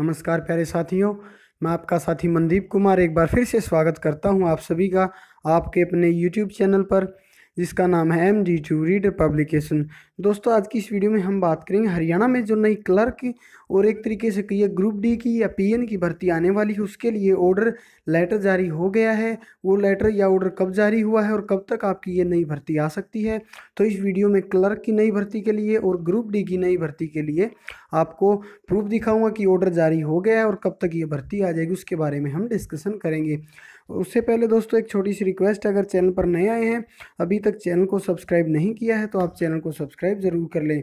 नमस्कार प्यारे साथियों मैं आपका साथी मनदीप कुमार एक बार फिर से स्वागत करता हूं आप सभी का आपके अपने यूट्यूब चैनल पर जिसका नाम है M D two reader publication दोस्तों आज की इस वीडियो में हम बात करेंगे हरियाणा में जो नई क्लर्क और एक तरीके से कहिए ग्रुप डी की या पी की भर्ती आने वाली है उसके लिए ऑर्डर लेटर जारी हो गया है वो लेटर या ऑर्डर कब जारी हुआ है और कब तक आपकी ये नई भर्ती आ सकती है तो इस वीडियो में क्लर्क की नई भर्ती के लिए और ग्रुप डी की नई भर्ती के लिए आपको प्रूफ दिखाऊँगा कि ऑर्डर जारी हो गया है और कब तक ये भर्ती आ जाएगी उसके बारे में हम डिस्कशन करेंगे उससे पहले दोस्तों एक छोटी सी रिक्वेस्ट अगर चैनल पर नए आए हैं अभी तक चैनल को सब्सक्राइब नहीं किया है तो आप चैनल को सब्सक्राइब सब्सक्राइब ज़रूर कर लें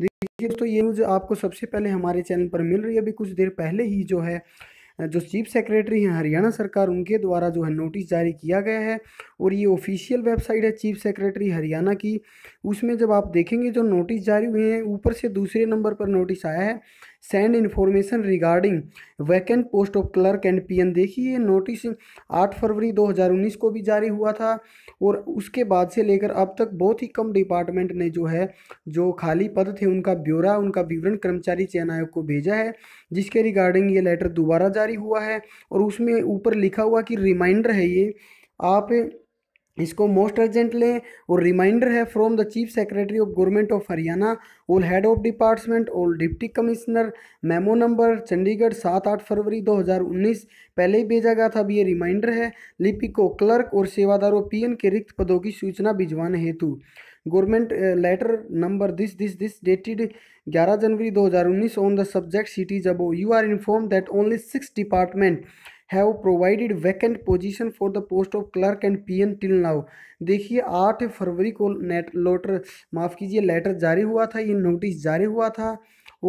देखिए दोस्तों ये न्यूज़ आपको सबसे पहले हमारे चैनल पर मिल रही है अभी कुछ देर पहले ही जो है जो चीफ सेक्रेटरी हैं हरियाणा सरकार उनके द्वारा जो है नोटिस जारी किया गया है और ये ऑफिशियल वेबसाइट है चीफ सेक्रेटरी हरियाणा की उसमें जब आप देखेंगे जो नोटिस जारी हुए हैं ऊपर से दूसरे नंबर पर नोटिस आया है send information regarding vacant post of clerk and PN देखिए नोटिस 8 फरवरी 2019 को भी जारी हुआ था और उसके बाद से लेकर अब तक बहुत ही कम डिपार्टमेंट ने जो है जो खाली पद थे उनका ब्यौरा उनका विवरण कर्मचारी चयन आयोग को भेजा है जिसके रिगार्डिंग ये लेटर दोबारा जारी हुआ है और उसमें ऊपर लिखा हुआ कि रिमाइंडर है ये आप इसको मोस्ट अर्जेंट लें और रिमाइंडर है from the chief secretary of government of Haryana all head of department all deputy commissioner memo number Chandigarh सात आठ फरवरी 2019 पहले ही भेजा गया था अब ये रिमाइंडर है लिपि को क्लर्क और सेवादारों पीएन के रिक्त पदों की सूचना भिजवाने हेतु government letter number this this this dated 11 January 2019 on the subject cited above you are inform that only six department have provided vacant position for the post of clerk and peon till now देखिए आठ फरवरी को net लोटर माफ़ कीजिए letter जारी हुआ था ये notice जारी हुआ था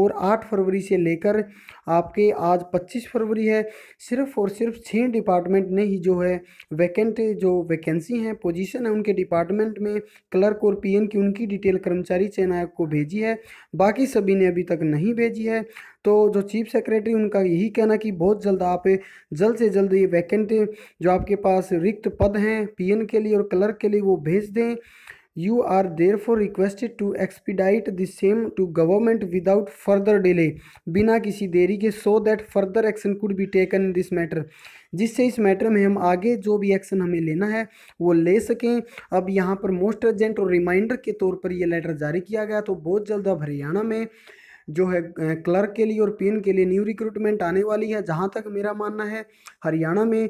और 8 फरवरी से लेकर आपके आज 25 फरवरी है सिर्फ और सिर्फ छः डिपार्टमेंट ने ही जो है वैकेंट जो वैकेंसी हैं पोजीशन है उनके डिपार्टमेंट में क्लर्क और पी की उनकी डिटेल कर्मचारी चयन आयोग को भेजी है बाकी सभी ने अभी तक नहीं भेजी है तो जो चीफ सेक्रेटरी उनका यही कहना कि बहुत जल्द आप जल्द से जल्द ये वैकेंट जो आपके पास रिक्त पद हैं पीएन के लिए और क्लर्क के लिए वो भेज दें you are there for requested to expedite the same to government without further delay बिना किसी देरी के so that further action could be taken this matter जिससे इस मैटर में हम आगे जो भी एक्शन हमें लेना है वो ले सकें अब यहाँ पर मोस्ट अर्जेंट और रिमाइंडर के तौर पर ये लेटर जारी किया गया तो बहुत जल्द अब हरियाणा में जो है क्लर्क के लिए और पीएन के लिए न्यू रिक्रूटमेंट आने वाली है जहाँ तक मेरा मानना है हरियाणा में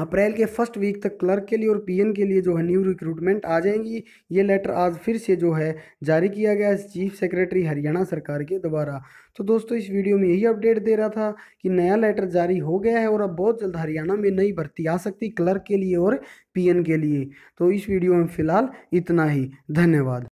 अप्रैल के फर्स्ट वीक तक क्लर्क के लिए और पीएन के लिए जो है न्यू रिक्रूटमेंट आ जाएंगी ये लेटर आज फिर से जो है जारी किया गया है चीफ सेक्रेटरी हरियाणा सरकार के द्वारा तो दोस्तों इस वीडियो में यही अपडेट दे रहा था कि नया लेटर जारी हो गया है और अब बहुत जल्द हरियाणा में नई भर्ती आ सकती क्लर्क के लिए और पी के लिए तो इस वीडियो में फ़िलहाल इतना ही धन्यवाद